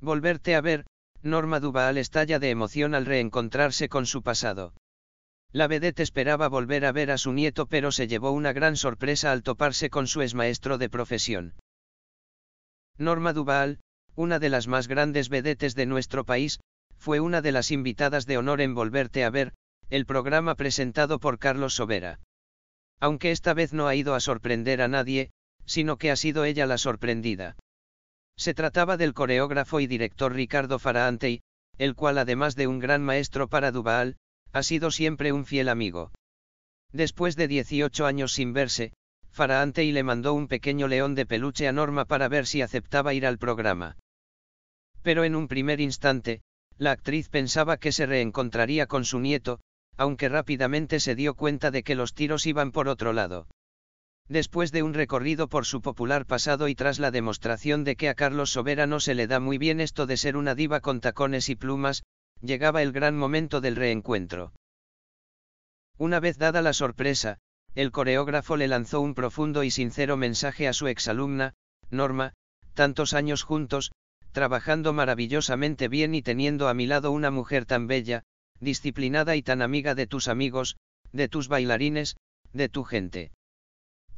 Volverte a ver, Norma Duval estalla de emoción al reencontrarse con su pasado. La vedette esperaba volver a ver a su nieto pero se llevó una gran sorpresa al toparse con su exmaestro de profesión. Norma Duval, una de las más grandes vedetes de nuestro país, fue una de las invitadas de honor en Volverte a ver, el programa presentado por Carlos Sobera. Aunque esta vez no ha ido a sorprender a nadie, sino que ha sido ella la sorprendida. Se trataba del coreógrafo y director Ricardo Faraantey, el cual además de un gran maestro para Duval, ha sido siempre un fiel amigo. Después de 18 años sin verse, Faraante le mandó un pequeño león de peluche a Norma para ver si aceptaba ir al programa. Pero en un primer instante, la actriz pensaba que se reencontraría con su nieto, aunque rápidamente se dio cuenta de que los tiros iban por otro lado. Después de un recorrido por su popular pasado y tras la demostración de que a Carlos Soberano se le da muy bien esto de ser una diva con tacones y plumas, llegaba el gran momento del reencuentro. Una vez dada la sorpresa, el coreógrafo le lanzó un profundo y sincero mensaje a su exalumna, Norma, tantos años juntos, trabajando maravillosamente bien y teniendo a mi lado una mujer tan bella, disciplinada y tan amiga de tus amigos, de tus bailarines, de tu gente.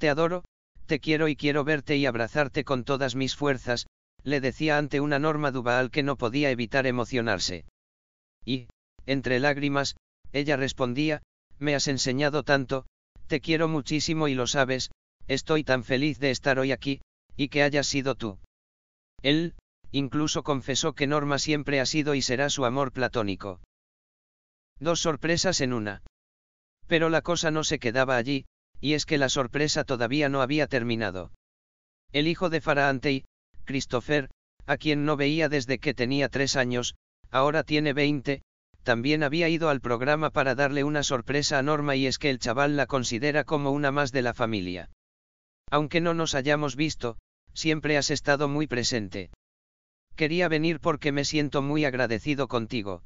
Te adoro, te quiero y quiero verte y abrazarte con todas mis fuerzas, le decía ante una Norma Duval que no podía evitar emocionarse. Y, entre lágrimas, ella respondía, me has enseñado tanto, te quiero muchísimo y lo sabes, estoy tan feliz de estar hoy aquí, y que hayas sido tú. Él, incluso confesó que Norma siempre ha sido y será su amor platónico. Dos sorpresas en una. Pero la cosa no se quedaba allí, y es que la sorpresa todavía no había terminado. El hijo de y Christopher, a quien no veía desde que tenía tres años, ahora tiene veinte, también había ido al programa para darle una sorpresa a Norma y es que el chaval la considera como una más de la familia. Aunque no nos hayamos visto, siempre has estado muy presente. Quería venir porque me siento muy agradecido contigo.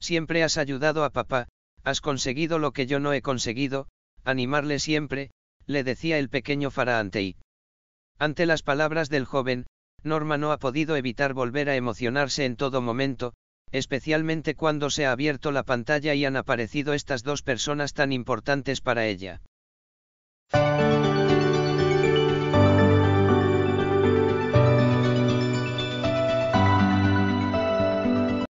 Siempre has ayudado a papá, has conseguido lo que yo no he conseguido, animarle siempre, le decía el pequeño Faraantei. Ante las palabras del joven, Norma no ha podido evitar volver a emocionarse en todo momento, especialmente cuando se ha abierto la pantalla y han aparecido estas dos personas tan importantes para ella.